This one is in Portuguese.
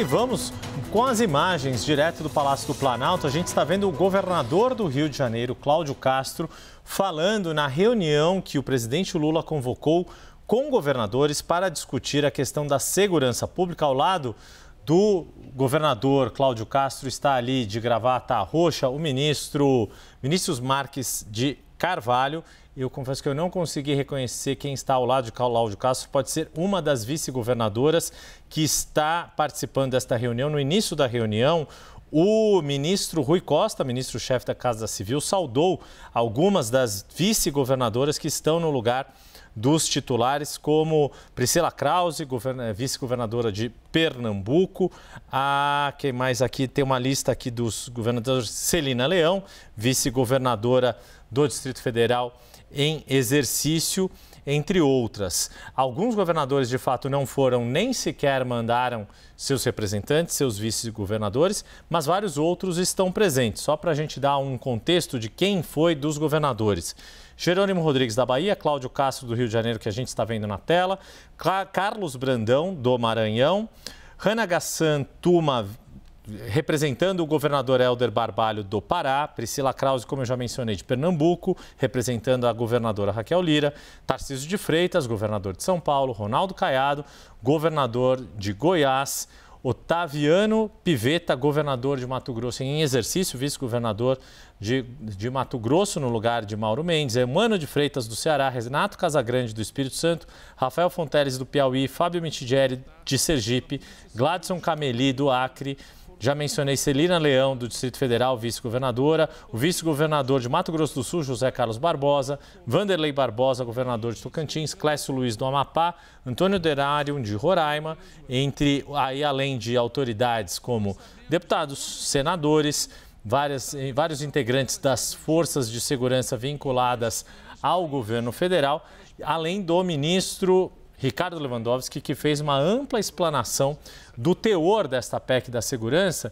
E vamos com as imagens direto do Palácio do Planalto. A gente está vendo o governador do Rio de Janeiro, Cláudio Castro, falando na reunião que o presidente Lula convocou com governadores para discutir a questão da segurança pública ao lado do governador Cláudio Castro está ali de gravata roxa o ministro Vinícius Marques de Carvalho eu confesso que eu não consegui reconhecer quem está ao lado de Cláudio Castro. Pode ser uma das vice-governadoras que está participando desta reunião. No início da reunião, o ministro Rui Costa, ministro-chefe da Casa Civil, saudou algumas das vice-governadoras que estão no lugar dos titulares, como Priscila Krause, vice-governadora de Pernambuco. A quem mais aqui? Tem uma lista aqui dos governadores. Celina Leão, vice-governadora do Distrito Federal em exercício, entre outras. Alguns governadores, de fato, não foram, nem sequer mandaram seus representantes, seus vice-governadores, mas vários outros estão presentes. Só para a gente dar um contexto de quem foi dos governadores. Jerônimo Rodrigues da Bahia, Cláudio Castro do Rio de Janeiro, que a gente está vendo na tela, Carlos Brandão do Maranhão, Gassan Tuma representando o governador Helder Barbalho do Pará, Priscila Krause, como eu já mencionei, de Pernambuco, representando a governadora Raquel Lira, Tarcísio de Freitas, governador de São Paulo, Ronaldo Caiado, governador de Goiás, Otaviano Piveta, governador de Mato Grosso em exercício, vice-governador de, de Mato Grosso no lugar de Mauro Mendes, Emano de Freitas do Ceará, Renato Casagrande do Espírito Santo, Rafael Fonteles do Piauí, Fábio Mitidieri de Sergipe, Gladson Cameli do Acre, já mencionei Celina Leão, do Distrito Federal, vice-governadora, o vice-governador de Mato Grosso do Sul, José Carlos Barbosa, Vanderlei Barbosa, governador de Tocantins, Clécio Luiz do Amapá, Antônio Derário de Roraima, entre aí além de autoridades como deputados, senadores, várias, eh, vários integrantes das forças de segurança vinculadas ao governo federal, além do ministro Ricardo Lewandowski, que fez uma ampla explanação do teor desta PEC da segurança